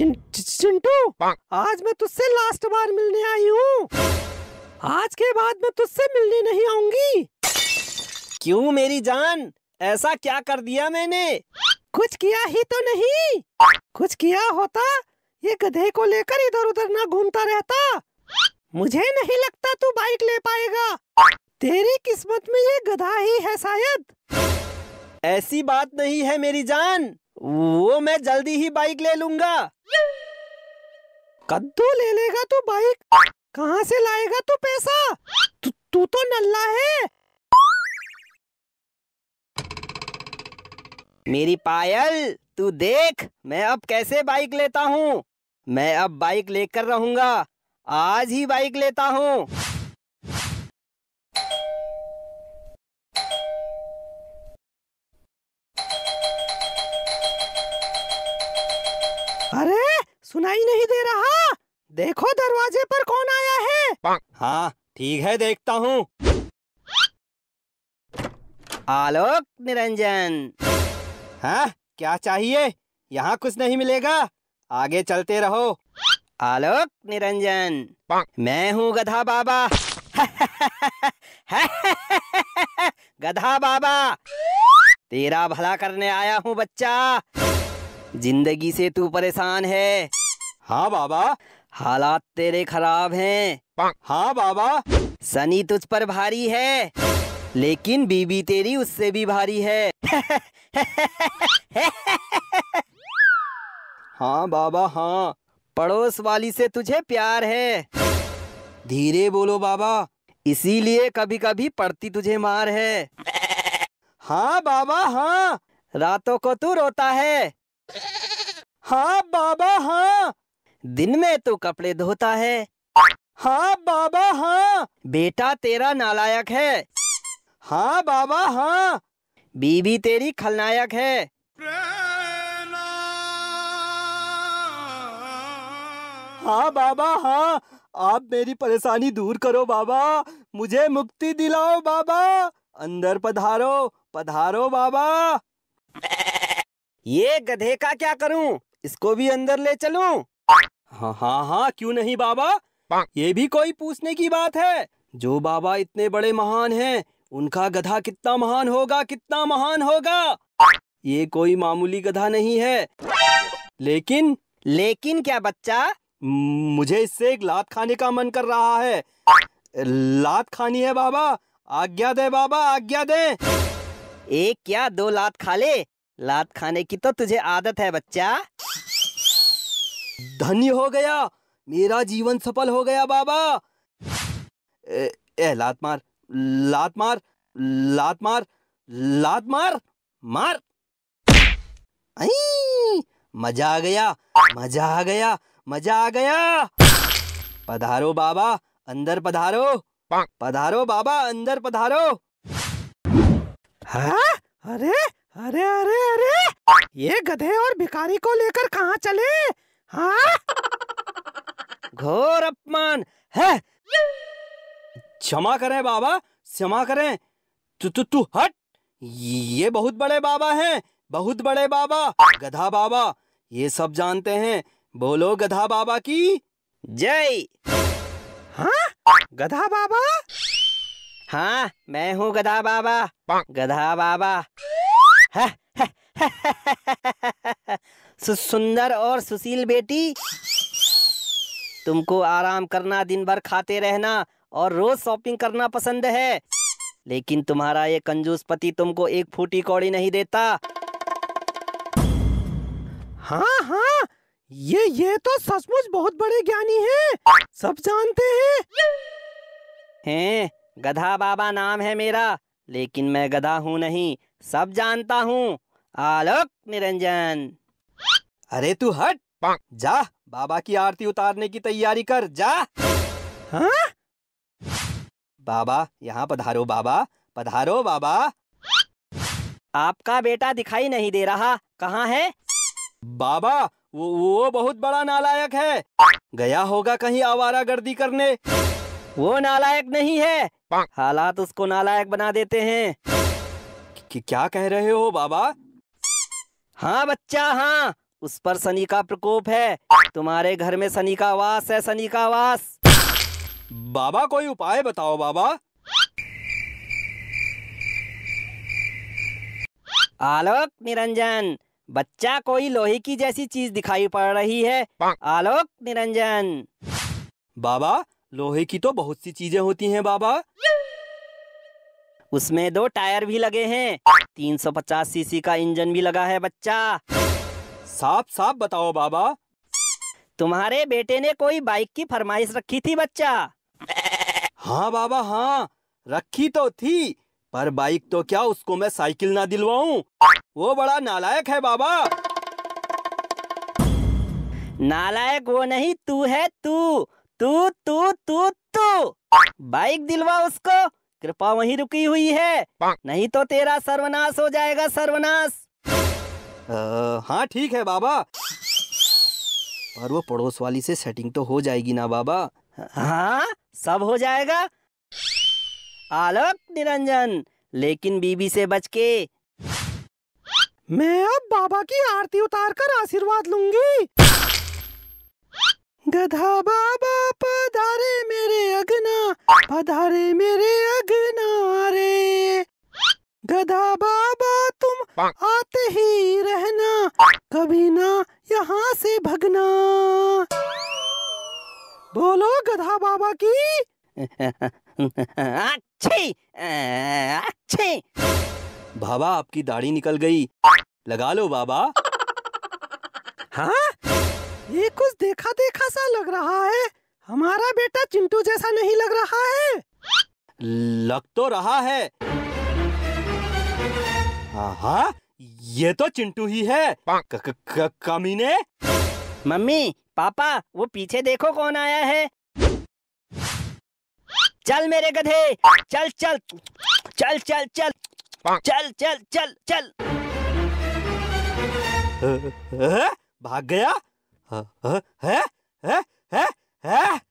चिंटू आज मैं तुझसे लास्ट बार मिलने आई हूँ आज के बाद मैं तुझसे मिलने नहीं आऊंगी क्यों मेरी जान ऐसा क्या कर दिया मैंने कुछ किया ही तो नहीं कुछ किया होता ये गधे को लेकर इधर उधर ना घूमता रहता मुझे नहीं लगता तू बाइक ले पाएगा तेरी किस्मत में ये गधा ही है शायद ऐसी बात नहीं है मेरी जान वो मैं जल्दी ही बाइक ले लूंगा कद्दू ले लेगा तू बाइक कहाँ से लाएगा तू पैसा तू तो नल्ला है मेरी पायल तू देख मैं अब कैसे बाइक लेता हूँ मैं अब बाइक लेकर रहूंगा आज ही बाइक लेता हूँ अरे सुनाई नहीं दे रहा देखो दरवाजे पर कौन आया है हाँ ठीक है देखता हूँ आलोक निरंजन हाँ क्या चाहिए यहाँ कुछ नहीं मिलेगा आगे चलते रहो आलोक निरंजन मैं हूँ गधा बाबा गधा बाबा तेरा भला करने आया हूँ बच्चा जिंदगी से तू परेशान है हाँ बाबा हालात तेरे खराब हैं हाँ बाबा सनी तुझ पर भारी है लेकिन बीबी तेरी उससे भी भारी है हाँ बाबा हाँ पड़ोस वाली से तुझे प्यार है धीरे बोलो बाबा इसीलिए कभी कभी पड़ती तुझे मार है हाँ बाबा हाँ रातों को तू रोता है हाँ बाबा हाँ दिन में तो कपड़े धोता है हाँ बाबा हाँ बेटा तेरा नालायक है हाँ बाबा हाँ बीबी तेरी खलनायक है हाँ बाबा हाँ आप मेरी परेशानी दूर करो बाबा मुझे मुक्ति दिलाओ बाबा अंदर पधारो पधारो बाबा ये गधे का क्या करूं? इसको भी अंदर ले चलूं? हाँ हाँ हाँ क्यों नहीं बाबा ये भी कोई पूछने की बात है जो बाबा इतने बड़े महान हैं उनका गधा कितना महान होगा कितना महान होगा ये कोई मामूली गधा नहीं है लेकिन लेकिन क्या बच्चा मुझे इससे एक लात खाने का मन कर रहा है लात खानी है बाबा आज्ञा दे बाबा आज्ञा दे एक क्या दो लात खा ले लात खाने की तो तुझे आदत है बच्चा धन्य हो गया मेरा जीवन सफल हो गया बाबा ए, ए लात मार लात मार लात मार लात मार मार मजा आ गया मजा आ गया मजा आ गया पधारो बाबा अंदर पधारो पधारो बाबा अंदर पधारो हाँ अरे अरे अरे अरे ये गधे और भिखारी को लेकर कहाँ चले हाँ घोर अपमान है क्षमा करें बाबा क्षमा करें तू तू तू हट ये बहुत बड़े बाबा हैं बहुत बड़े बाबा गधा बाबा ये सब जानते हैं बोलो गधा बाबा की जय हाँ गधा बाबा हाँ मैं हूँ गधा बाबा गधा बाबा सुंदर और सुशील बेटी तुमको आराम करना दिन भर खाते रहना और रोज शॉपिंग करना पसंद है लेकिन तुम्हारा ये कंजूस पति तुमको एक फूटी कौड़ी नहीं देता हाँ हाँ ये ये तो सचमुच बहुत बड़े ज्ञानी हैं सब जानते हैं हैं गधा बाबा नाम है मेरा लेकिन मैं गधा हूँ नहीं सब जानता हूँ आलोक निरंजन अरे तू हट जा बाबा की आरती उतारने की तैयारी कर जा हाँ? बाबा यहाँ पधारो बाबा पधारो बाबा आपका बेटा दिखाई नहीं दे रहा कहाँ है बाबा वो वो बहुत बड़ा नालायक है गया होगा कहीं आवारा गर्दी करने वो नालायक नहीं है हालात उसको नालायक बना देते हैं कि क्या कह रहे हो बाबा हाँ बच्चा हाँ उस पर सनी का प्रकोप है तुम्हारे घर में सनी का वास है सनी का वास बाबा कोई उपाय बताओ बाबा आलोक निरंजन बच्चा कोई लोहे की जैसी चीज दिखाई पड़ रही है आलोक निरंजन बाबा लोहे की तो बहुत सी चीजें होती हैं बाबा उसमें दो टायर भी लगे हैं 350 सीसी का इंजन भी लगा है बच्चा साफ साफ बताओ बाबा तुम्हारे बेटे ने कोई बाइक की फरमाइश रखी थी बच्चा हाँ बाबा हाँ रखी तो थी पर बाइक तो क्या उसको मैं साइकिल ना दिलवाऊं वो बड़ा नालायक है बाबा नालायक वो नहीं तू है तू तू तू तू तू बाइक दिलवा उसको कृपा वहीं रुकी हुई है नहीं तो तेरा सर्वनाश हो जाएगा सर्वनाश हाँ ठीक है बाबा पर वो पड़ोस वाली से सेटिंग तो हो जाएगी ना बाबा हाँ सब हो जाएगा आलोक निरंजन लेकिन बीबी से बच के मैं अब बाबा की आरती उतार कर आशीर्वाद लूंगी गधा बाबा पधारे मेरे अगना पधारे मेरे अगना रे गधा बाबा तुम आते ही रहना कभी ना यहाँ से भगना बोलो गधा बाबा की अच्छी अच्छी बाबा आपकी दाढ़ी निकल गई लगा लो बाबा हाँ ये कुछ देखा देखा सा लग रहा है हमारा बेटा चिंटू जैसा नहीं लग रहा है लग तो रहा है हाँ ये तो चिंटू ही है क, क, कमीने मम्मी पापा वो पीछे देखो कौन आया है चल मेरे गधे चल चल चल चल चल चल चल चल चल भाग गया हाँ, हाँ, है है है है